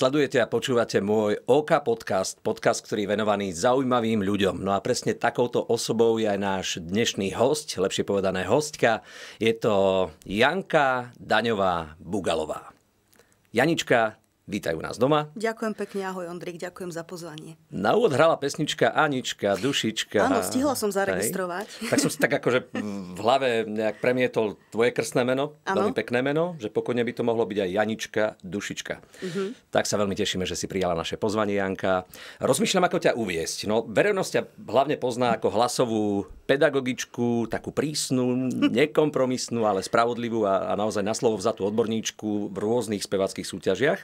Sledujete a počúvate môj OK podcast, podcast, ktorý je venovaný zaujímavým ľuďom. No a presne takouto osobou je aj náš dnešný host, lepšie povedané hostka. Je to Janka Daňová Bugalová. Janička, Vítajú nás doma. Ďakujem pekne, ahoj Ondrik, ďakujem za pozvanie. Na úvod hrala pesnička Anička, Dušička. Áno, stihla som zaregistrovať. Hej. Tak som si tak akože v hlave nejak premietol tvoje krstné meno, ano. veľmi pekné meno, že pokojne by to mohlo byť aj Janička, Dušička. Uh-huh. Tak sa veľmi tešíme, že si prijala naše pozvanie, Janka. Rozmýšľam, ako ťa uviesť. No, verejnosť ťa hlavne pozná ako hlasovú pedagogičku, takú prísnu, nekompromisnú, ale spravodlivú a, a naozaj na slovo vzatú odborníčku v rôznych spevackých súťažiach.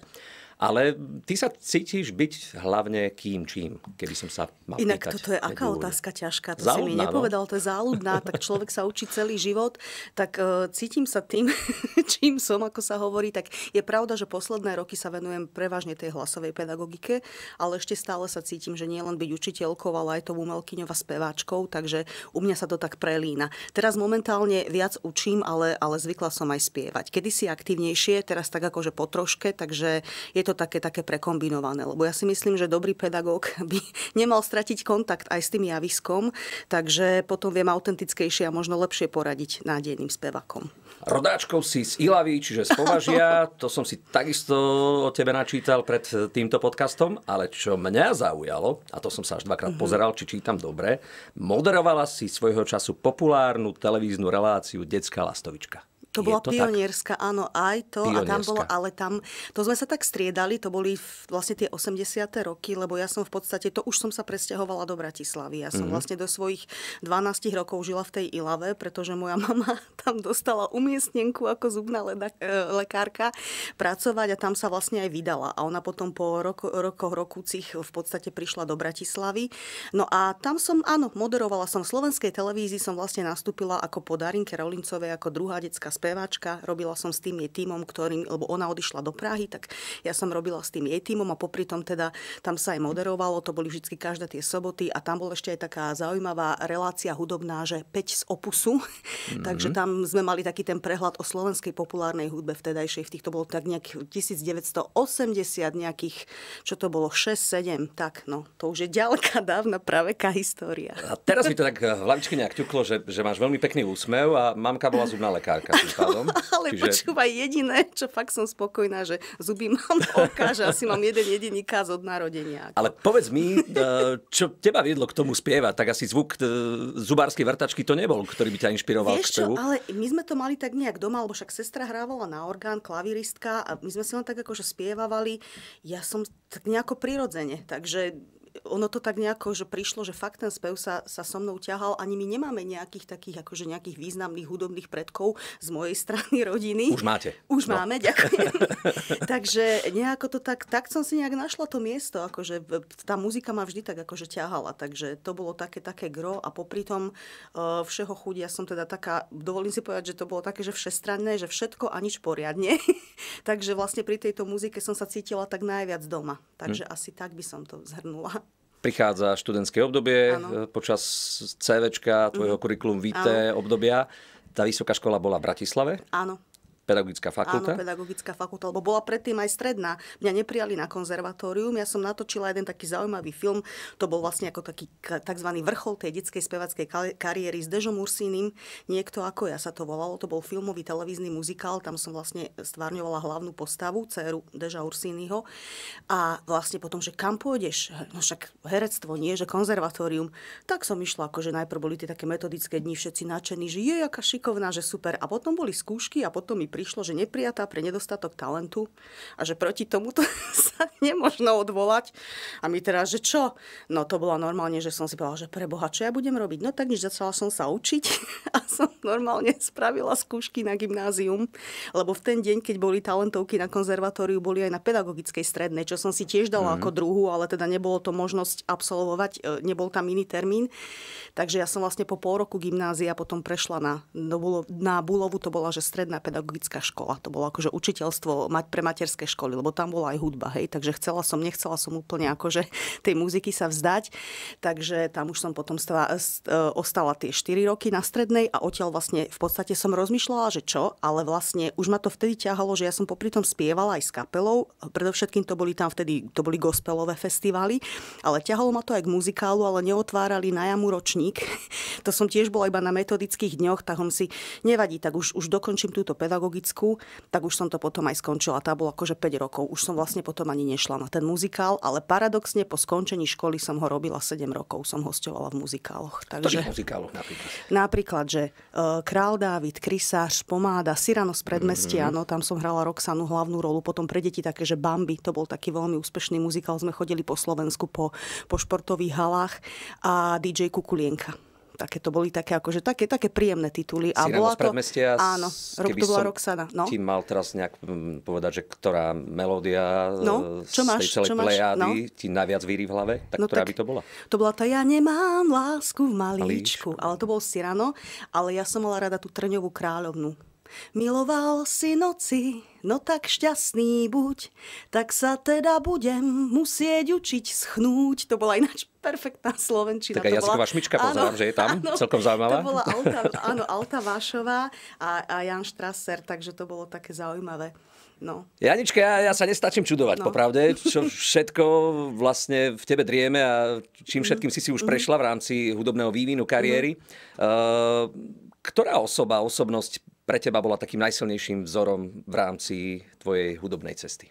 Ale ty sa cítiš byť hlavne kým čím, keby som sa mal Inak pýtať. toto je aká Nedúľu. otázka ťažká, to záľudná, si mi no? nepovedal, no? to je záľudná, tak človek sa učí celý život, tak uh, cítim sa tým, čím som, ako sa hovorí, tak je pravda, že posledné roky sa venujem prevažne tej hlasovej pedagogike, ale ešte stále sa cítim, že nie len byť učiteľkou, ale aj tou umelkyňou a speváčkou, takže u mňa sa to tak prelína. Teraz momentálne viac učím, ale, ale zvykla som aj spievať. Kedy si aktívnejšie, teraz tak akože po troške, takže je to také, také prekombinované. Lebo ja si myslím, že dobrý pedagóg by nemal stratiť kontakt aj s tým javiskom, takže potom viem autentickejšie a možno lepšie poradiť nádejným spevakom. Rodáčkov si z Ilavy, čiže z Považia, to som si takisto o tebe načítal pred týmto podcastom, ale čo mňa zaujalo, a to som sa až dvakrát mm-hmm. pozeral, či čítam dobre, moderovala si svojho času populárnu televíznu reláciu Detská lastovička. To bola to pionierska, tak? áno, aj to. A tam bolo, ale tam, to sme sa tak striedali, to boli vlastne tie 80. roky, lebo ja som v podstate, to už som sa presťahovala do Bratislavy. Ja som mm-hmm. vlastne do svojich 12 rokov žila v tej Ilave, pretože moja mama tam dostala umiestnenku ako zubná leda, e, lekárka pracovať a tam sa vlastne aj vydala. A ona potom po roko, rokoch rokúcich v podstate prišla do Bratislavy. No a tam som, áno, moderovala som v slovenskej televízii, som vlastne nastúpila ako po Darinke Rolincovej, ako druhá detská speváčka, robila som s tým jej týmom, ktorým, lebo ona odišla do Prahy, tak ja som robila s tým jej týmom a popri tom teda tam sa aj moderovalo, to boli vždy každé tie soboty a tam bola ešte aj taká zaujímavá relácia hudobná, že 5 z opusu, mm-hmm. takže tam sme mali taký ten prehľad o slovenskej populárnej hudbe vtedajšej, v týchto bolo tak nejak 1980 nejakých, čo to bolo, 6-7, tak no, to už je ďalká dávna praveká história. A teraz mi to tak v nejak ťuklo, že, že máš veľmi pekný úsmev a mamka bola zubná lekárka. pádom. ale Čiže... počúvaj, jediné, čo fakt som spokojná, že zuby mám oka, že asi mám jeden jediný káz od narodenia. Ako. Ale povedz mi, eh, čo teba viedlo k tomu spievať, tak asi zvuk eh, zubárskej vrtačky to nebol, ktorý by ťa inšpiroval Vieš k spevu. Čo, ale my sme to mali tak nejak doma, lebo však sestra hrávala na orgán, klaviristka a my sme si len tak akože spievavali. Ja som tak nejako prirodzene, takže ono to tak nejako, že prišlo, že fakt ten spev sa, sa so mnou ťahal. Ani my nemáme nejakých takých, akože nejakých významných hudobných predkov z mojej strany rodiny. Už máte. Už no. máme, ďakujem. Takže nejako to tak, tak som si nejak našla to miesto, akože tá muzika ma vždy tak akože ťahala. Takže to bolo také, také gro a popri tom uh, všeho chudia ja som teda taká, dovolím si povedať, že to bolo také, že všestranné, že všetko a nič poriadne. Takže vlastne pri tejto muzike som sa cítila tak najviac doma. Takže hmm. asi tak by som to zhrnula prichádza študentské obdobie, ano. E, počas CVčka, tvojho mm. kurikulum VT ano. obdobia. Tá vysoká škola bola v Bratislave? Áno. Pedagogická fakulta? Áno, pedagogická fakulta, lebo bola predtým aj stredná. Mňa neprijali na konzervatórium, ja som natočila jeden taký zaujímavý film, to bol vlastne ako taký tzv. vrchol tej detskej spevackej kariéry s Dežom Ursínim, niekto ako ja sa to volalo, to bol filmový televízny muzikál, tam som vlastne stvárňovala hlavnú postavu, dceru Deža Ursínyho a vlastne potom, že kam pôjdeš, no však herectvo, nie, že konzervatórium, tak som išla, akože najprv boli tie také metodické dni, všetci nadšení, že je, aká šikovná, že super a potom boli skúšky a potom mi prišlo, že neprijatá pre nedostatok talentu a že proti tomuto sa nemožno odvolať. A my teraz, že čo? No to bolo normálne, že som si povedala, že pre Boha, čo ja budem robiť? No tak nič, začala som sa učiť a som normálne spravila skúšky na gymnázium, lebo v ten deň, keď boli talentovky na konzervatóriu, boli aj na pedagogickej strednej, čo som si tiež dala mm. ako druhú, ale teda nebolo to možnosť absolvovať, e, nebol tam iný termín. Takže ja som vlastne po pol roku gymnázia potom prešla na, na Bulovu, to bola, že stredná pedagogická pedagogická škola. To bolo akože učiteľstvo mať pre materské školy, lebo tam bola aj hudba, hej. Takže chcela som, nechcela som úplne akože tej muziky sa vzdať. Takže tam už som potom stala, e, ostala tie 4 roky na strednej a odtiaľ vlastne v podstate som rozmýšľala, že čo, ale vlastne už ma to vtedy ťahalo, že ja som popri tom spievala aj s kapelou. Predovšetkým to boli tam vtedy, to boli gospelové festivály, ale ťahalo ma to aj k muzikálu, ale neotvárali na jamu ročník. to som tiež bola iba na metodických dňoch, tak si nevadí, tak už, už dokončím túto pedagogiku pedagogickú, tak už som to potom aj skončila. Tá bola akože 5 rokov. Už som vlastne potom ani nešla na ten muzikál, ale paradoxne po skončení školy som ho robila 7 rokov. Som hostovala v muzikáloch. Takže, V muzikáloch napríklad? Napríklad, že e, Král Dávid, Krysář, Pomáda, Sirano z predmestia, mm-hmm. no tam som hrala Roxanu hlavnú rolu, potom pre deti také, že Bambi, to bol taký veľmi úspešný muzikál, sme chodili po Slovensku po, po športových halách a DJ Kukulienka. Také to boli také, akože, také, také príjemné tituly. A bola to, predmestia, áno, rok, to bola Roxana. No? Ty mal teraz nejak mm, povedať, že ktorá melódia no, e, čo máš, z tej celej čo máš, no? ti najviac víri v hlave, tak no, ktorá tak, by to bola? To bola tá Ja nemám lásku v maličku, malíčku. ale to bol Sirano, ale ja som mala rada tú Trňovú kráľovnú. Miloval si noci, no tak šťastný buď, tak sa teda budem musieť učiť schnúť. To bola ináč perfektná slovenčina. Taká jazyková bola... šmička, pozerám, áno, že je tam, áno, celkom zaujímavá. To bola Alta, áno, Alta Vášová a, a Jan Strasser, takže to bolo také zaujímavé. No. Janička, ja, ja sa nestačím čudovať, no. popravde, čo všetko vlastne v tebe drieme a čím mhm. všetkým si si už mhm. prešla v rámci hudobného vývinu kariéry. Mm. Uh, ktorá osoba, osobnosť pre teba bola takým najsilnejším vzorom v rámci tvojej hudobnej cesty?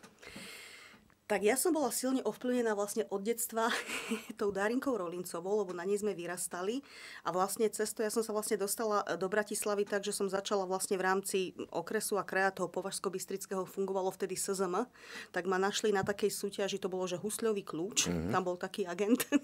Tak ja som bola silne ovplyvnená vlastne od detstva tou Dárinkou Rolincovou, lebo na nej sme vyrastali. A vlastne cesto, ja som sa vlastne dostala e, do Bratislavy tak, že som začala vlastne v rámci okresu a kraja toho považsko bystrického fungovalo vtedy SZM. Tak ma našli na takej súťaži, to bolo, že husľový kľúč, mm-hmm. tam bol taký agent.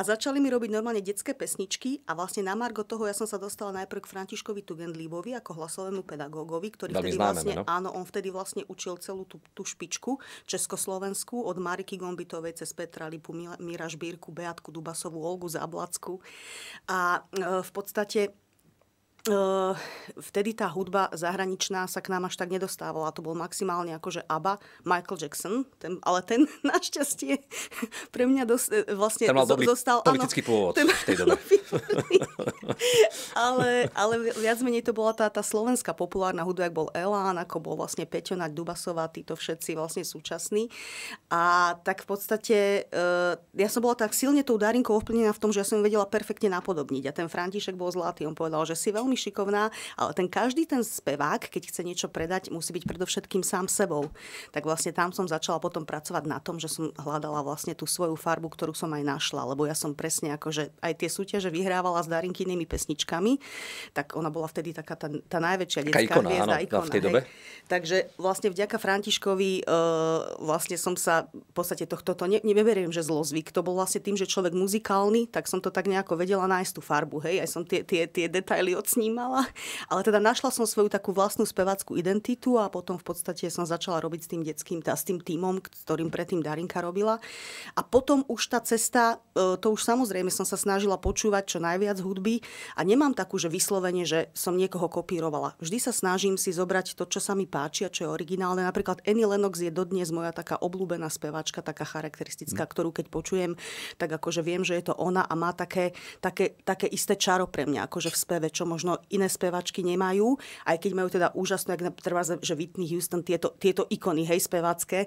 A začali mi robiť normálne detské pesničky a vlastne na Margo toho ja som sa dostala najprv k Františkovi Tugendlíbovi ako hlasovému pedagógovi, ktorý Veľmi vtedy známe, vlastne, no? áno, on vtedy vlastne učil celú tú, tú špičku československu. Slovensku, od Mariky Gombitovej cez Petra Lipu, Mira Žbírku, Beatku Dubasovú, Olgu Zablacku. A e, v podstate Eh, vtedy tá hudba zahraničná sa k nám až tak nedostávala. To bol maximálne akože ABBA, Michael Jackson, ten, ale ten našťastie pre mňa dos, eh, vlastne ten mal dobrý zostal... politický ano, pôvod ten, v tej dobe. ale, ale viac menej to bola tá, tá slovenská populárna hudba, ak bol Elán, ako bol vlastne Peťona Dubasová, títo všetci vlastne súčasní. A tak v podstate eh, ja som bola tak silne tou Darinkou ovplyvnená v tom, že ja som ju vedela perfektne napodobniť. A ten František bol zlatý, on povedal, že si veľmi veľmi šikovná, ale ten každý ten spevák, keď chce niečo predať, musí byť predovšetkým sám sebou. Tak vlastne tam som začala potom pracovať na tom, že som hľadala vlastne tú svoju farbu, ktorú som aj našla, lebo ja som presne že aj tie súťaže vyhrávala s Darinkinými pesničkami, tak ona bola vtedy taká tá, tá najväčšia taká detská ikona, hviezda, áno, ikona. V tej dobe. Takže vlastne vďaka Františkovi e, vlastne som sa v podstate tohto, to ne, neberiem, že zlozvyk, to bol vlastne tým, že človek muzikálny, tak som to tak nejako vedela nájsť tú farbu, hej, aj som tie, tie, tie detaily od snímala, ale teda našla som svoju takú vlastnú spevackú identitu a potom v podstate som začala robiť s tým detským, teda s tým týmom, ktorým predtým Darinka robila. A potom už tá cesta, e, to už samozrejme som sa snažila počúvať čo najviac hudby a nemám takú, že vyslovene, že som niekoho kopírovala. Vždy sa snažím si zobrať to, čo sa mi páči a čo je originálne. Napríklad Annie Lennox je dodnes moja taká obľúbená speváčka, taká charakteristická, mm. ktorú keď počujem, tak akože viem, že je to ona a má také, také, také isté čaro pre mňa, akože v speve, čo možno možno iné spevačky nemajú, aj keď majú teda úžasné, ak trvá, že Whitney Houston, tieto, tieto ikony, hej, spevacké.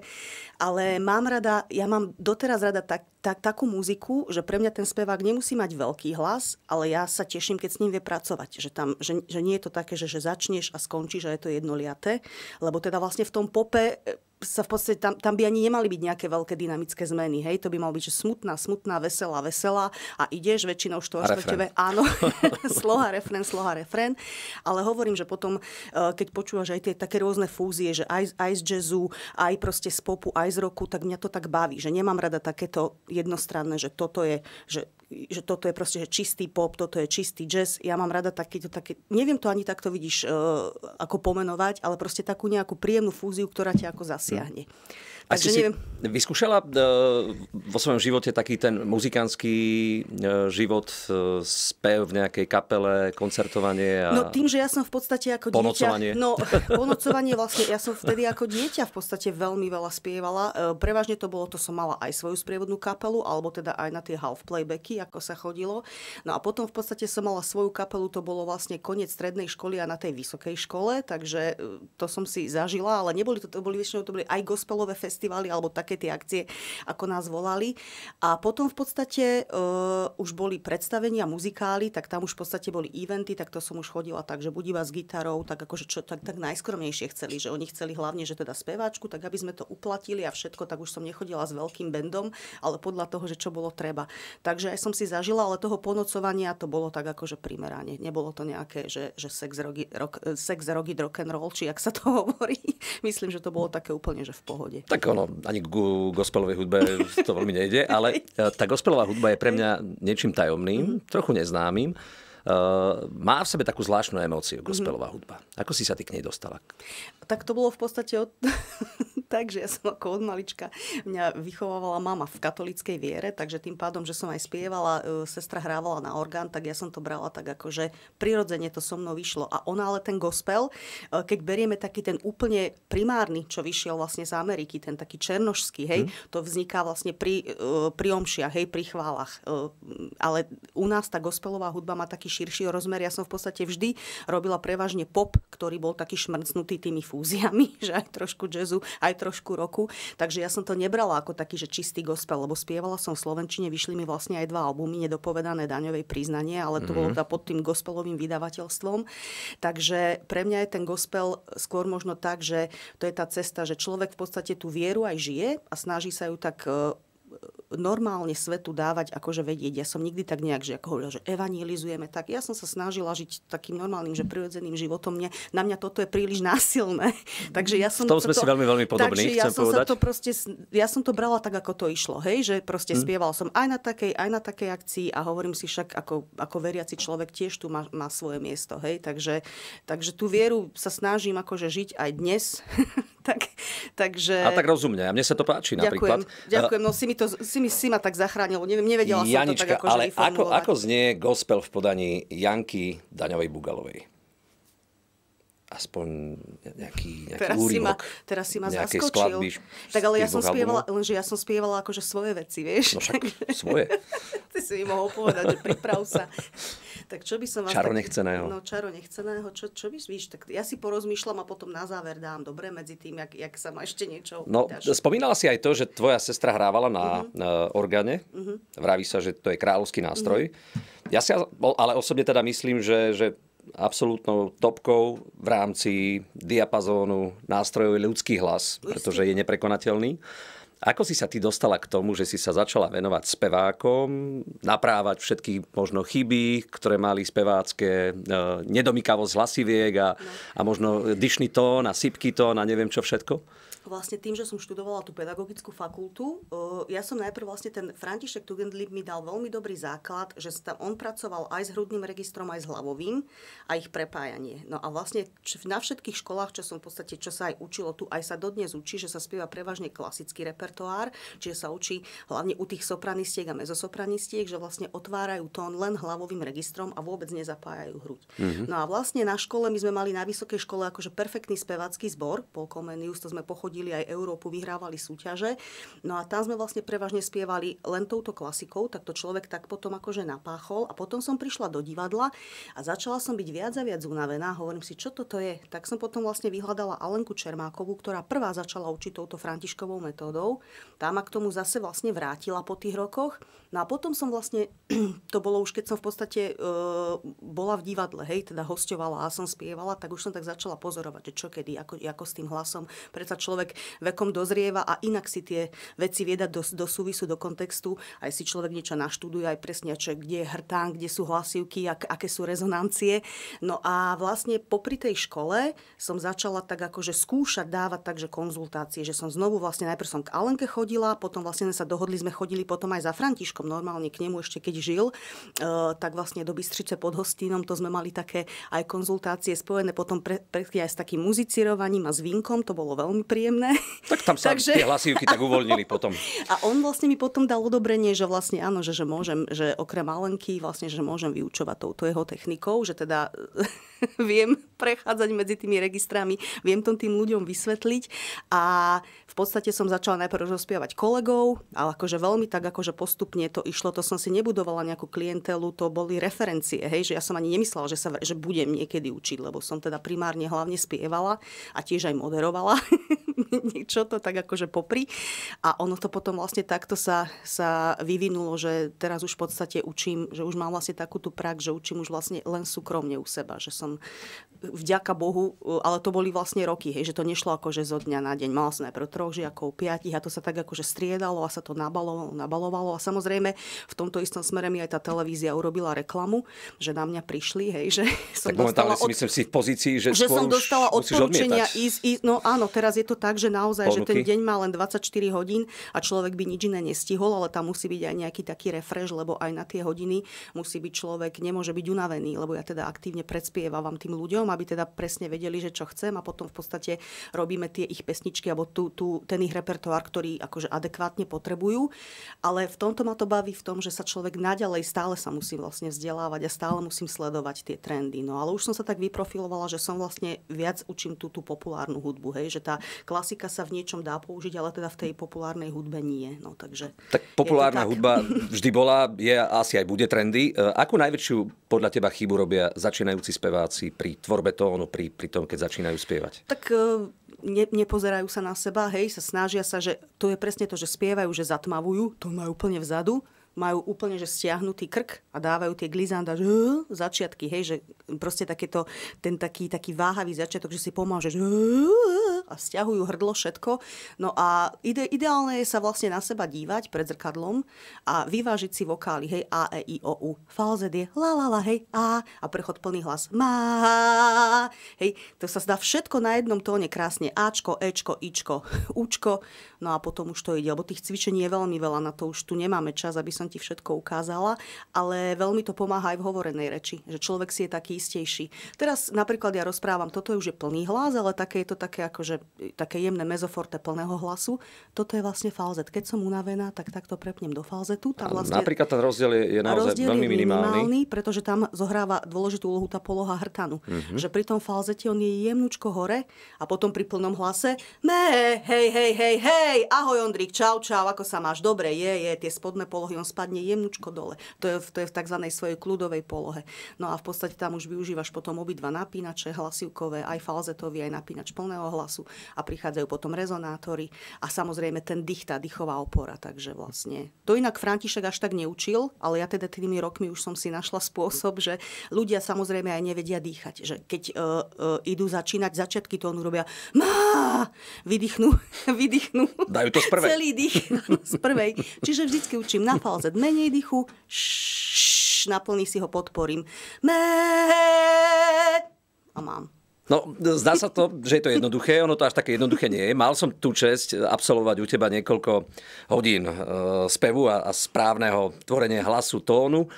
Ale mám rada, ja mám doteraz rada tak, tak, takú muziku, že pre mňa ten spevák nemusí mať veľký hlas, ale ja sa teším, keď s ním vie pracovať. Že, tam, že, že nie je to také, že, že začneš a skončíš, že je to jednoliaté. Lebo teda vlastne v tom pope sa v podstate tam, tam by ani nemali byť nejaké veľké dynamické zmeny. Hej, to by malo byť, že smutná, smutná, veselá, veselá a ideš väčšinou tebe. Áno, sloha, refren, sloha, refren. Ale hovorím, že potom, eh, keď počúvaš aj tie také rôzne fúzie, že aj, aj z jazzu, aj proste z popu, aj z roku, tak mňa to tak baví, že nemám rada takéto jednostranné, že toto je, že že toto je proste že čistý pop, toto je čistý jazz. Ja mám rada takýto, také, neviem to ani takto vidíš, uh, ako pomenovať, ale proste takú nejakú príjemnú fúziu, ktorá ťa ako zasiahne. Hm. Takže si neviem. Vyskúšala e, vo svojom živote taký ten muzikánsky e, život, e, spev v nejakej kapele, koncertovanie? A... No tým, že ja som v podstate ako ponocovanie. dieťa... No, ponocovanie vlastne, ja som vtedy ako dieťa v podstate veľmi veľa spievala. Prevažne to bolo, to som mala aj svoju sprievodnú kapelu, alebo teda aj na tie half playbacky, ako sa chodilo. No a potom v podstate som mala svoju kapelu, to bolo vlastne koniec strednej školy a na tej vysokej škole, takže to som si zažila, ale neboli to, to boli väčšinou to boli aj gospelové festivaly festivaly alebo také tie akcie, ako nás volali. A potom v podstate uh, už boli predstavenia, muzikály, tak tam už v podstate boli eventy, tak to som už chodila tak, že budí vás s gitarou, tak akože čo, tak, tak najskromnejšie chceli, že oni chceli hlavne, že teda speváčku, tak aby sme to uplatili a všetko, tak už som nechodila s veľkým bendom, ale podľa toho, že čo bolo treba. Takže aj som si zažila, ale toho ponocovania to bolo tak akože primerane. Nebolo to nejaké, že, že sex, rogi, rock, sex, rogi, rock and roll, či ak sa to hovorí. Myslím, že to bolo také úplne, že v pohode. Tak ono, ani k gospelovej hudbe to veľmi nejde, ale e, tá gospelová hudba je pre mňa niečím tajomným, mhm. trochu neznámym. Uh, má v sebe takú zvláštnu emóciu, gospelová mhm. hudba. Ako si sa ty k nej dostala? tak to bolo v podstate od... tak, že ja som ako od malička, mňa vychovávala mama v katolíckej viere, takže tým pádom, že som aj spievala, e, sestra hrávala na orgán, tak ja som to brala tak ako, že prirodzene to so mnou vyšlo. A ona ale ten gospel, e, keď berieme taký ten úplne primárny, čo vyšiel vlastne z Ameriky, ten taký černošský, hej, hmm. to vzniká vlastne pri, e, pri omšiach, hej, pri chválach. Ale u nás tá gospelová hudba má taký širší rozmer. Ja som v podstate vždy robila prevažne pop, ktorý bol taký šmrcnutý tými fúzami fúziami, že aj trošku jazzu, aj trošku roku. Takže ja som to nebrala ako taký, že čistý gospel, lebo spievala som v Slovenčine, vyšli mi vlastne aj dva albumy, nedopovedané daňovej priznanie, ale to mm-hmm. bolo mhm. teda pod tým gospelovým vydavateľstvom. Takže pre mňa je ten gospel skôr možno tak, že to je tá cesta, že človek v podstate tú vieru aj žije a snaží sa ju tak e, normálne svetu dávať, akože vedieť. Ja som nikdy tak nejak, že ako hovorila, že evangelizujeme, tak ja som sa snažila žiť takým normálnym, že prirodzeným životom. Mne, na mňa toto je príliš násilné. takže ja som v tom sme to, si veľmi, veľmi podobní, takže ja som povedať. Sa to proste, ja som to brala tak, ako to išlo. Hej, že proste hmm. spieval som aj na takej, aj na takej akcii a hovorím si však, ako, ako veriaci človek tiež tu má, má svoje miesto. Hej, takže, takže tú vieru sa snažím akože žiť aj dnes. tak, takže... A tak rozumne. A mne sa to páči ďakujem, napríklad. Ďakujem, no si mi to, si mi si ma tak zachránil, neviem, nevedela Janička, som to tak akože ale ako, ako znie gospel v podaní Janky Daňovej Bugalovej? aspoň nejaký, nejaký teraz úryvok. Si ma, teraz si ma zaskočil. Skladby, tak ale ja som, spievala, lenže ja som spievala akože svoje veci, vieš. No však svoje. Ty si mi mohol povedať, že priprav sa. tak čo by som vás... Čaro tak, nechceného. no čaro nechceného, čo, čo by víš, tak ja si porozmýšľam a potom na záver dám dobre medzi tým, jak, jak sa ma ešte niečo No, opýtaš. spomínala si aj to, že tvoja sestra hrávala na, uh-huh. na orgáne. Uh-huh. Vraví sa, že to je kráľovský nástroj. Uh-huh. Ja si ale osobne teda myslím, že, že absolútnou topkou v rámci diapazónu nástrojov ľudský hlas, pretože je neprekonateľný. Ako si sa ty dostala k tomu, že si sa začala venovať spevákom, naprávať všetky možno chyby, ktoré mali spevácké, e, nedomykavosť hlasiviek a, no. a možno dyšný tón a sypký tón a neviem čo všetko? vlastne tým, že som študovala tú pedagogickú fakultu, e, ja som najprv vlastne ten František Tugendlip mi dal veľmi dobrý základ, že tam on pracoval aj s hrudným registrom, aj s hlavovým a ich prepájanie. No a vlastne na všetkých školách, čo som v podstate, čo sa aj učilo tu, aj sa dodnes učí, že sa spieva prevažne klasický repertoár, čiže sa učí hlavne u tých sopranistiek a mezosopranistiek, že vlastne otvárajú tón len hlavovým registrom a vôbec nezapájajú hruď. Mm-hmm. No a vlastne na škole my sme mali na vysokej škole akože perfektný spevacký zbor, Polkomenius, to sme pochodili chodili aj Európu, vyhrávali súťaže. No a tam sme vlastne prevažne spievali len touto klasikou, tak to človek tak potom akože napáchol. A potom som prišla do divadla a začala som byť viac a viac unavená. Hovorím si, čo toto je? Tak som potom vlastne vyhľadala Alenku Čermákovú, ktorá prvá začala učiť touto Františkovou metódou. Tá ma k tomu zase vlastne vrátila po tých rokoch. No a potom som vlastne, to bolo už keď som v podstate e, bola v divadle, hej, teda hostovala a som spievala, tak už som tak začala pozorovať, že čo kedy, ako, ako s tým hlasom. Predsa človek vekom dozrieva a inak si tie veci viedať do, do súvisu, do kontextu. Aj si človek niečo naštuduje, aj presne, čo, kde je hrtán, kde sú hlasivky, ak, aké sú rezonancie. No a vlastne popri tej škole som začala tak akože skúšať dávať takže konzultácie, že som znovu vlastne najprv som k Alenke chodila, potom vlastne sa dohodli, sme chodili potom aj za Františkom celkom normálne k nemu ešte keď žil, eh, tak vlastne do Bystrice pod Hostínom to sme mali také aj konzultácie spojené potom pre, pre, aj s takým muzicirovaním a s vínkom, to bolo veľmi príjemné. Tak tam sa Takže... tie hlasivky tak uvoľnili potom. A on vlastne mi potom dal odobrenie, že vlastne áno, že, že môžem, že okrem Alenky vlastne, že môžem vyučovať touto jeho technikou, že teda viem prechádzať medzi tými registrami, viem to tým ľuďom vysvetliť a v podstate som začala najprv rozpievať kolegov, ale akože veľmi tak akože postupne to išlo, to som si nebudovala nejakú klientelu, to boli referencie, hej, že ja som ani nemyslela, že, sa, že budem niekedy učiť, lebo som teda primárne hlavne spievala a tiež aj moderovala niečo to tak akože popri. A ono to potom vlastne takto sa, sa vyvinulo, že teraz už v podstate učím, že už mám vlastne takú tú prax, že učím už vlastne len súkromne u seba, že som vďaka Bohu, ale to boli vlastne roky, hej, že to nešlo akože zo dňa na deň. Mala som najprv troch žiakov, piatich a to sa tak akože striedalo a sa to nabalovalo, nabalovalo a samozrejme v tomto istom smere mi aj tá televízia urobila reklamu, že na mňa prišli, hej, že som tak dostala... Od... si myslím si v pozícii, že, že som dostala odporúčenia ísť, ísť, no áno, teraz je to tak, že naozaj, ponuky. že ten deň má len 24 hodín a človek by nič iné nestihol, ale tam musí byť aj nejaký taký refresh, lebo aj na tie hodiny musí byť človek, nemôže byť unavený, lebo ja teda aktívne predspievam tým ľuďom, aby teda presne vedeli, že čo chcem a potom v podstate robíme tie ich pesničky alebo tú, tú, ten ich repertoár, ktorý akože adekvátne potrebujú. Ale v tomto ma to baví v tom, že sa človek naďalej stále sa musí vlastne vzdelávať a stále musím sledovať tie trendy. No ale už som sa tak vyprofilovala, že som vlastne viac učím tú, tú populárnu hudbu, hej, že tá klasika klasika sa v niečom dá použiť, ale teda v tej populárnej hudbe nie. No, takže tak populárna tak. hudba vždy bola, je asi aj bude trendy. E, Ako najväčšiu podľa teba chybu robia začínajúci speváci pri tvorbe tónu, pri, pri tom, keď začínajú spievať? Tak e, ne, nepozerajú sa na seba, hej, sa snažia sa, že to je presne to, že spievajú, že zatmavujú, to majú úplne vzadu majú úplne že stiahnutý krk a dávajú tie glizanda, že uh, začiatky, hej, že proste takéto, ten taký, taký váhavý začiatok, že si pomáže, že uh, a stiahujú hrdlo, všetko. No a ide, ideálne je sa vlastne na seba dívať pred zrkadlom a vyvážiť si vokály, hej, A, E, I, O, U. Falzet je la, la, la, hej, A a prechod plný hlas. Má, hej, to sa zdá všetko na jednom tóne krásne. Ačko, Ečko, Ičko, Učko, no a potom už to ide, lebo tých cvičení je veľmi veľa, na to už tu nemáme čas, aby som som ti všetko ukázala, ale veľmi to pomáha aj v hovorenej reči, že človek si je taký istejší. Teraz napríklad ja rozprávam, toto je už je plný hlas, ale také je to také, akože, také jemné mezoforte plného hlasu. Toto je vlastne falzet. Keď som unavená, tak takto prepnem do falzetu. Tam vlastne, napríklad ten rozdiel je, je naozaj rozdiel veľmi je minimálny. minimálny. pretože tam zohráva dôležitú úlohu tá poloha hrtanu. Mm-hmm. Že pri tom falzete on je jemnučko hore a potom pri plnom hlase me, hej, hej, hej, hej, ahoj Ondrik, čau, čau, ako sa máš, dobre, je, je, tie spodné polohy on spadne jemnučko dole. To je, to je v tzv. svojej kľudovej polohe. No a v podstate tam už využívaš potom obidva napínače, hlasivkové, aj falzetový, aj napínač plného hlasu a prichádzajú potom rezonátory a samozrejme ten dých, tá dýchová opora. Takže vlastne to inak František až tak neučil, ale ja teda tými rokmi už som si našla spôsob, že ľudia samozrejme aj nevedia dýchať. Že keď uh, uh, idú začínať začiatky tónu, robia má, vydýchnu, vydýchnu. Dajú to z prvej. Celý dých z prvej. Čiže vždycky učím na naozaj menej dýchu, šš, naplní si ho, podporím. Me a mám. No, zdá sa to, že je to jednoduché, ono to až také jednoduché nie je. Mal som tú čest absolvovať u teba niekoľko hodín e, spevu a, a správneho tvorenia hlasu, tónu. E,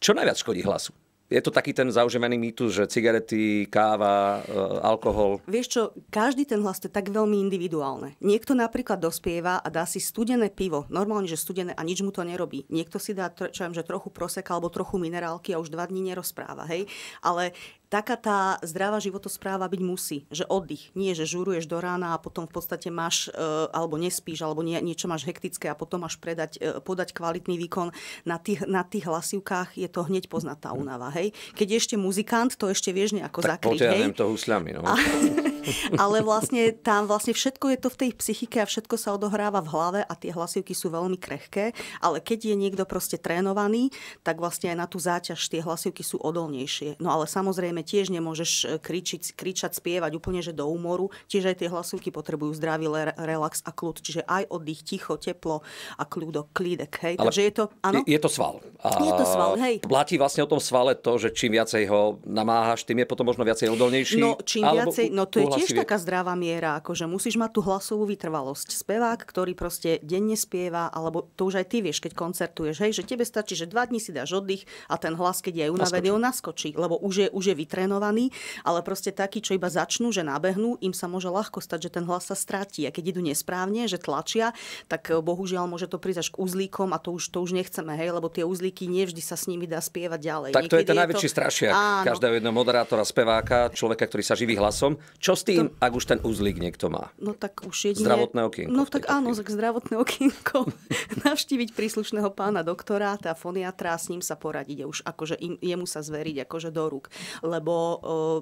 čo najviac škodí hlasu? je to taký ten zaužívaný mýtus, že cigarety, káva, e, alkohol. Vieš čo, každý ten hlas to je tak veľmi individuálne. Niekto napríklad dospieva a dá si studené pivo, normálne, že studené a nič mu to nerobí. Niekto si dá, čo viem, že trochu proseka alebo trochu minerálky a už dva dní nerozpráva, hej. Ale taká tá zdravá životospráva byť musí, že oddych, nie že žuruješ do rána a potom v podstate máš, e, alebo nespíš, alebo nie, niečo máš hektické a potom máš predať, e, podať kvalitný výkon. Na tých, na tých hlasivkách je to hneď poznatá únava, hej. Keď je ešte muzikant, to ešte vieš nejako tak zakryť, Tak to huslami, no. A... ale vlastne tam vlastne všetko je to v tej psychike a všetko sa odohráva v hlave a tie hlasivky sú veľmi krehké, ale keď je niekto proste trénovaný, tak vlastne aj na tú záťaž tie hlasivky sú odolnejšie. No ale samozrejme tiež nemôžeš e, kričiť, kričať, spievať úplne že do úmoru, tiež aj tie hlasivky potrebujú zdravý relax a kľud, čiže aj oddych, ticho, teplo a kľudo, klídek. Hej. Ale Takže je to, áno? Je, je to sval. A je to sval, hej. Platí vlastne o tom svale to, že čím viacej ho namáhaš, tým je potom možno viacej odolnejší. No, čím viacej, no to je tiež vie... taká zdravá miera, že akože musíš mať tú hlasovú vytrvalosť. Spevák, ktorý proste denne spieva, alebo to už aj ty vieš, keď koncertuješ, hej, že tebe stačí, že dva dní si dáš oddych a ten hlas, keď je unavený, on naskočí, lebo už je, už je vytrenovaný, ale proste taký, čo iba začnú, že nabehnú, im sa môže ľahko stať, že ten hlas sa stráti. A keď idú nesprávne, že tlačia, tak e, bohužiaľ môže to prísť až k uzlíkom a to už, to už nechceme, hej, lebo tie uzlíky nevždy sa s nimi dá spievať ďalej. Tak to Niekedy je ten najväčší to... strašiak každého jedného moderátora, speváka, človeka, ktorý sa živí hlasom. Čo s tým, to... ak už ten uzlík niekto má? No tak už jedine... Zdravotné okienko. No tak áno, tak zdravotné okienko. Navštíviť príslušného pána doktora, tá foniatra, s ním sa poradiť. Už akože im, jemu sa zveriť akože do rúk. Lebo uh,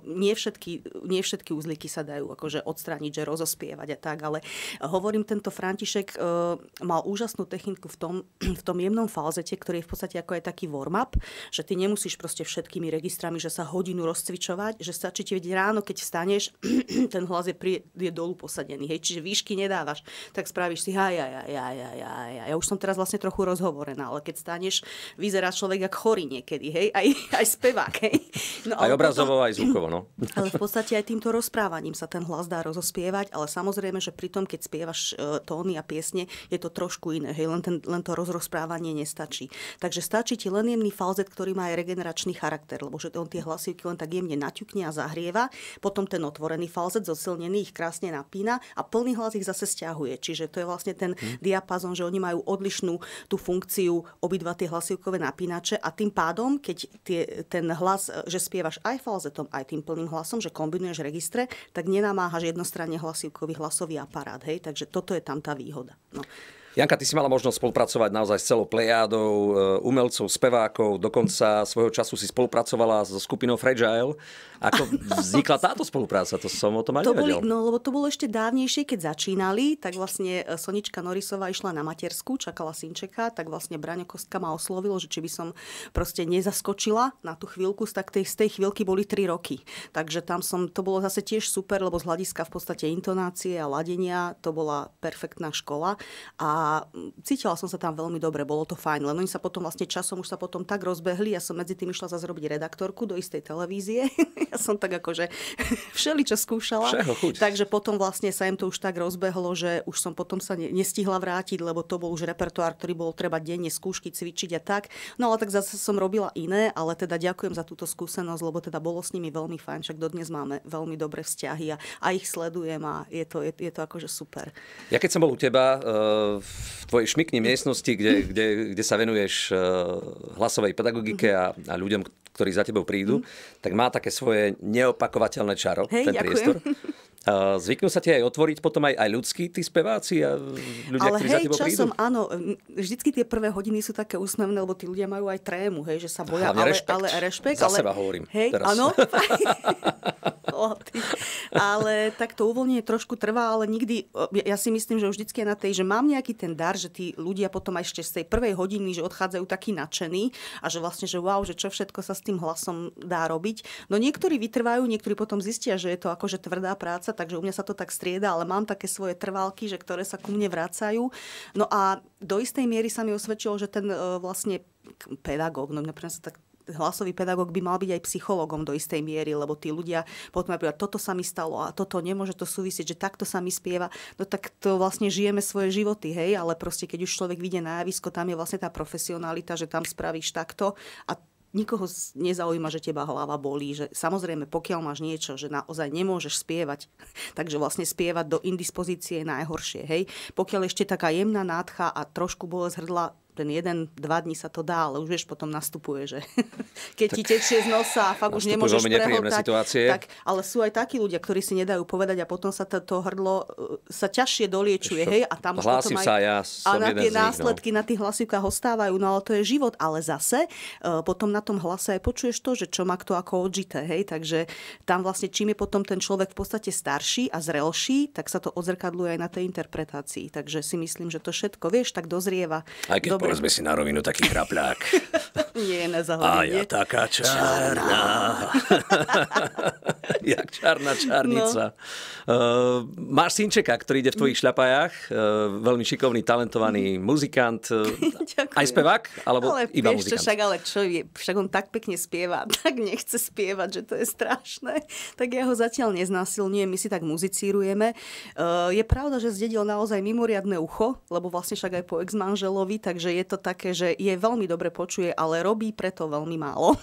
nie, všetky, nie všetky uzlíky sa dajú akože odstrániť, že rozospievať a tak. Ale hovorím, tento František uh, mal úžasnú techniku v tom, v tom jemnom falzete, ktorý je v podstate ako aj taký warm-up, že ty nemusíš proste všetkými registrami, že sa hodinu rozcvičovať, že stačí ti vedieť ráno, keď vstaneš, ten hlas je, pri, je dolu posadený. Hej, čiže výšky nedávaš, tak spravíš si ja, ja, ja, ja, ja, ja, ja. Ja už som teraz vlastne trochu rozhovorená, ale keď staneš, vyzerá človek ako chorý niekedy, hej, aj, aj spevák, hej. No, aj obrazovo, aj zvukovo, no. Ale v podstate aj týmto rozprávaním sa ten hlas dá rozospievať, ale samozrejme, že pri tom, keď spievaš e, tóny a piesne, je to trošku iné, hej, len, ten, len to rozrozprávanie nestačí. Takže stačí ti len jemný falzet, ktorý má aj regeneračný charakter, lebo že on tie hlasivky len tak jemne naťukne a zahrieva, potom ten otvorený falzet zosilnený ich krásne napína a plný hlas ich zase stiahuje. Čiže to je vlastne ten hmm. diapazon, že oni majú odlišnú tú funkciu obidva tie hlasivkové napínače a tým pádom, keď tie, ten hlas, že spievaš aj falzetom, aj tým plným hlasom, že kombinuješ registre, tak nenamáhaš jednostranne hlasivkový hlasový aparát. Hej? Takže toto je tam tá výhoda. No. Janka, ty si mala možnosť spolupracovať naozaj s celou plejádou e, umelcov, spevákov, dokonca svojho času si spolupracovala so skupinou Fragile. Ako vznikla táto spolupráca? To som o tom aj to Boli, no, lebo to bolo ešte dávnejšie, keď začínali, tak vlastne e, Sonička Norisová išla na matersku, čakala synčeka, tak vlastne Braňo Kostka ma oslovilo, že či by som proste nezaskočila na tú chvíľku, tak tej, z tej chvíľky boli 3 roky. Takže tam som, to bolo zase tiež super, lebo z hľadiska v podstate intonácie a ladenia to bola perfektná škola a a mm, cítila som sa tam veľmi dobre, bolo to fajn. Len oni sa potom vlastne časom už sa potom tak rozbehli, ja som medzi tým išla zase robiť redaktorku do istej televízie. ja som tak akože všeličo skúšala. Všeho, Takže potom vlastne sa im to už tak rozbehlo, že už som potom sa ne, nestihla vrátiť, lebo to bol už repertoár, ktorý bol treba denne skúšky cvičiť a tak. No ale tak zase som robila iné, ale teda ďakujem za túto skúsenosť, lebo teda bolo s nimi veľmi fajn, však dodnes máme veľmi dobré vzťahy a, a ich sledujem a je to, je, je to akože super. Ja keď som bol u teba, uh v tvojej šmikni miestnosti, kde, kde, kde sa venuješ eh, hlasovej pedagogike a, a ľuďom, ktorí za tebou prídu, mm. tak má také svoje neopakovateľné čaro, Hej, ten ďakujem. priestor. Zvyknú sa ti aj otvoriť potom aj, aj ľudskí tí speváci a ľudia, Ale ktorí hej, za tebou časom, prídu? áno, vždycky tie prvé hodiny sú také úsmevné, lebo tí ľudia majú aj trému, hej, že sa boja. Hlavne ale, rešpekt. Ale, rešpekt za ale, seba hovorím hej, teraz. Áno. ale tak to uvoľnenie trošku trvá, ale nikdy, ja si myslím, že už vždycky je na tej, že mám nejaký ten dar, že tí ľudia potom aj ešte z tej prvej hodiny, že odchádzajú takí nadšení a že vlastne, že wow, že čo všetko sa tým hlasom dá robiť. No niektorí vytrvajú, niektorí potom zistia, že je to akože tvrdá práca, takže u mňa sa to tak strieda, ale mám také svoje trvalky, že ktoré sa ku mne vracajú. No a do istej miery sa mi osvedčilo, že ten e, vlastne pedagóg, no mňa sa tak hlasový pedagóg by mal byť aj psychologom do istej miery, lebo tí ľudia potom napríklad toto sa mi stalo a toto nemôže to súvisieť, že takto sa mi spieva, no tak to vlastne žijeme svoje životy, hej, ale proste keď už človek vidie na javisko, tam je vlastne tá profesionalita, že tam spravíš takto a nikoho nezaujíma, že teba hlava bolí, že samozrejme, pokiaľ máš niečo, že naozaj nemôžeš spievať, takže vlastne spievať do indispozície je najhoršie, hej. Pokiaľ ešte taká jemná nádcha a trošku bolesť hrdla, ten jeden, dva dní sa to dá, ale už vieš, potom nastupuje, že keď tak ti tečie z nosa a fakt už nemôžeš prehotať. Situácie. Tak, ale sú aj takí ľudia, ktorí si nedajú povedať a potom sa to, to hrdlo e, sa ťažšie doliečuje, Ešte, hej, a tam už potom aj, sa, ja som a na tie nich, no. následky no. na tých hlasivkách ostávajú, no ale to je život, ale zase uh, potom na tom hlase aj počuješ to, že čo má kto ako odžité, hej, takže tam vlastne čím je potom ten človek v podstate starší a zrelší, mm. tak sa to odzrkadluje aj na tej interpretácii, takže si myslím, že to všetko, vieš, tak dozrieva. Aj keď povedzme si na rovinu taký krapľák. Nie, na zahodenie. A ja taká čarná. Jak čarná čarnica. No. Uh, máš synčeka, ktorý ide v tvojich šľapajách. Uh, veľmi šikovný, talentovaný muzikant. Uh, Ďakujem. Aj spevák? Alebo ale iba vieš, muzikant? však, ale čo je, však on tak pekne spieva, tak nechce spievať, že to je strašné. Tak ja ho zatiaľ neznásilňujem, my si tak muzicírujeme. Uh, je pravda, že zdedil naozaj mimoriadne ucho, lebo vlastne však aj po ex-manželovi, takže je to také, že je veľmi dobre počuje, ale robí preto veľmi málo.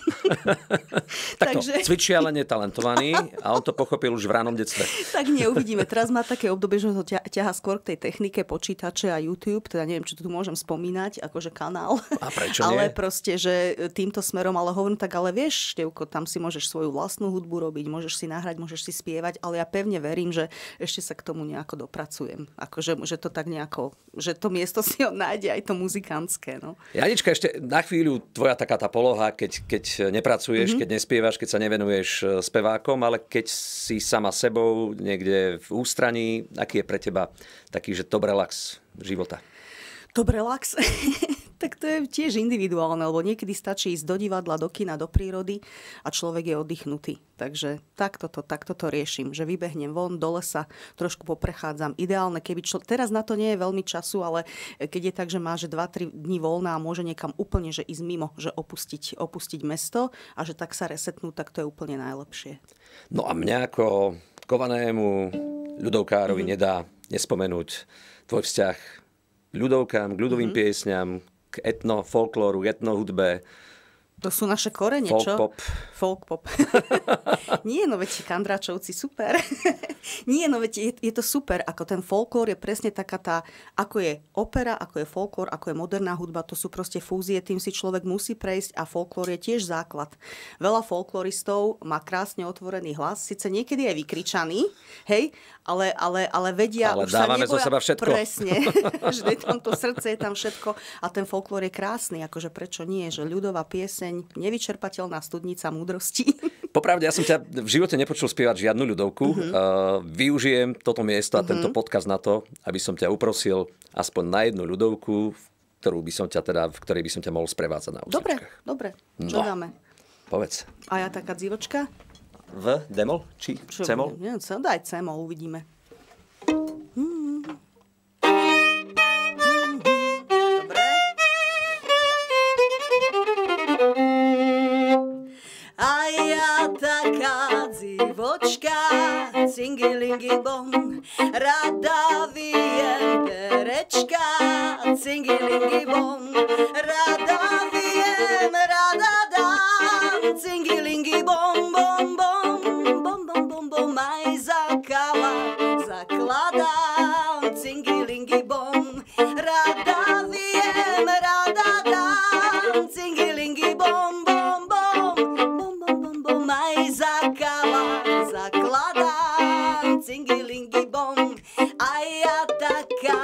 Takto, Takže... cvičí, ale netalentovaný a on to pochopil už v ránom detstve. tak neuvidíme. Teraz má také obdobie, že ho ťaha skôr k tej technike počítače a YouTube, teda neviem, či tu môžem spomínať, akože kanál. A prečo nie? Ale proste, že týmto smerom, ale hovorím tak, ale vieš, Števko, tam si môžeš svoju vlastnú hudbu robiť, môžeš si nahrať, môžeš si spievať, ale ja pevne verím, že ešte sa k tomu nejako dopracujem. Akože že to tak nejako, že to miesto si on nájde aj to muzikant pánske. No. Janička, ešte na chvíľu tvoja taká tá poloha, keď, keď nepracuješ, mm-hmm. keď nespievaš, keď sa nevenuješ e, spevákom, ale keď si sama sebou niekde v ústraní, aký je pre teba taký, že to relax života? To relax? Tak to je tiež individuálne, lebo niekedy stačí ísť do divadla, do kina, do prírody a človek je oddychnutý. Takže takto to, takto to riešim, že vybehnem von do lesa, trošku poprechádzam. Ideálne, keby člo... teraz na to nie je veľmi času, ale keď je tak, že má že 2-3 dní voľná a môže niekam úplne že ísť mimo, že opustiť, opustiť mesto a že tak sa resetnú, tak to je úplne najlepšie. No a mňa ako kovanému ľudovkárovi mm-hmm. nedá nespomenúť tvoj vzťah ľudovkám, k ľudovým mm-hmm. piesňam, k etnofolklóru, etnohudbe, to sú naše korene, Folk čo? Pop. Folk pop. Nie, no veď kandračovci, super. Nie, no veď je, je to super, ako ten folklór je presne taká tá, ako je opera, ako je folklór, ako je moderná hudba, to sú proste fúzie, tým si človek musí prejsť a folklór je tiež základ. Veľa folkloristov má krásne otvorený hlas, síce niekedy je vykričaný, hej, ale, ale, ale vedia, ale už dávame sa neboja, zo seba všetko. Presne, že je tam to srdce, je tam všetko a ten folklór je krásny, akože prečo nie, že ľudová pieseň pieseň Nevyčerpateľná studnica múdrosti. Popravde, ja som ťa v živote nepočul spievať žiadnu ľudovku. Uh-huh. Uh, využijem toto miesto a uh-huh. tento mhm. podkaz na to, aby som ťa uprosil aspoň na jednu ľudovku, ktorú by som ťa teda, v ktorej by som ťa mohol sprevádzať na Dobre, dobre. No. Čo no. dáme? Povedz. A ja taká dzivočka? V demol? Či Čo, cemol? Neviem, daj cemol, uvidíme. singi lingi bom, rada vijem perečka, singi lingi hay atacar.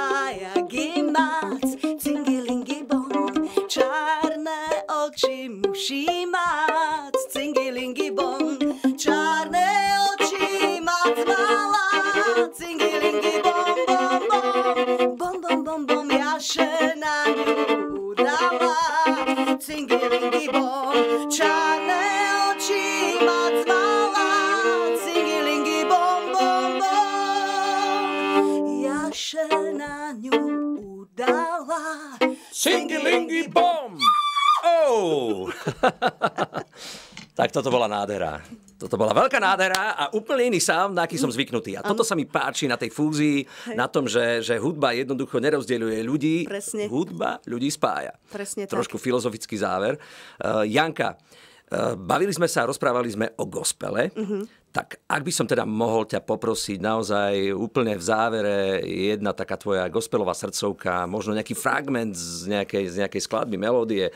Tak toto bola nádhera. Toto bola veľká nádhera a úplne iný sám, na aký som zvyknutý. A toto sa mi páči na tej fúzii, Hej. na tom, že, že hudba jednoducho nerozdeľuje ľudí. Presne. Hudba ľudí spája. Presne Trošku tak. filozofický záver. Uh, Janka, uh, bavili sme sa, rozprávali sme o gospele. Uh-huh. Tak ak by som teda mohol ťa poprosiť naozaj úplne v závere jedna taká tvoja gospelová srdcovka, možno nejaký fragment z nejakej, z nejakej skladby, melódie,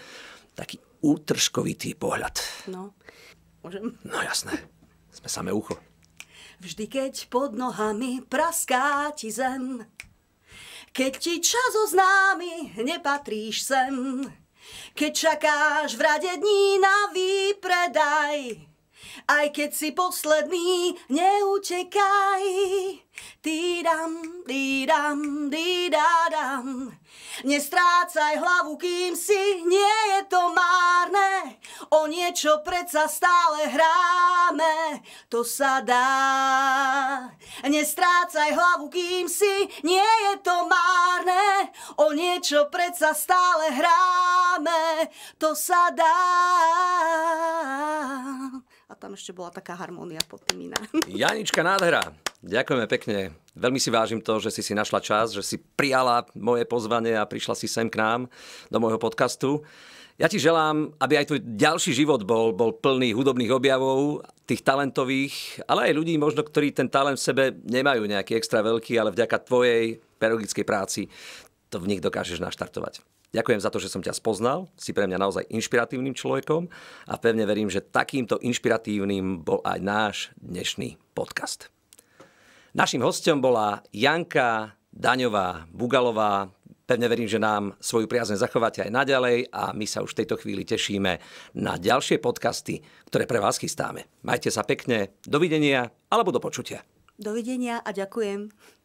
taký útržkovitý pohľad. No. Môžem? No jasné. Sme samé ucho. Vždy, keď pod nohami praská ti zem, keď ti čas oznámi, nepatríš sem. Keď čakáš v rade dní na výpredaj, aj keď si posledný, neutekaj. Týdam, týdam, týdadam. Nestrácaj hlavu, kým si, nie je to márne. O niečo predsa stále hráme, to sa dá. Nestrácaj hlavu, kým si, nie je to márne. O niečo predsa stále hráme, to sa dá tam ešte bola taká harmónia pod tým iná. Janička Nádhera, ďakujeme pekne. Veľmi si vážim to, že si si našla čas, že si prijala moje pozvanie a prišla si sem k nám do môjho podcastu. Ja ti želám, aby aj tvoj ďalší život bol, bol plný hudobných objavov, tých talentových, ale aj ľudí možno, ktorí ten talent v sebe nemajú nejaký extra veľký, ale vďaka tvojej pedagogickej práci to v nich dokážeš naštartovať. Ďakujem za to, že som ťa spoznal. Si pre mňa naozaj inšpiratívnym človekom a pevne verím, že takýmto inšpiratívnym bol aj náš dnešný podcast. Našim hostom bola Janka Daňová Bugalová. Pevne verím, že nám svoju priazne zachováte aj naďalej a my sa už v tejto chvíli tešíme na ďalšie podcasty, ktoré pre vás chystáme. Majte sa pekne, dovidenia alebo do počutia. Dovidenia a ďakujem.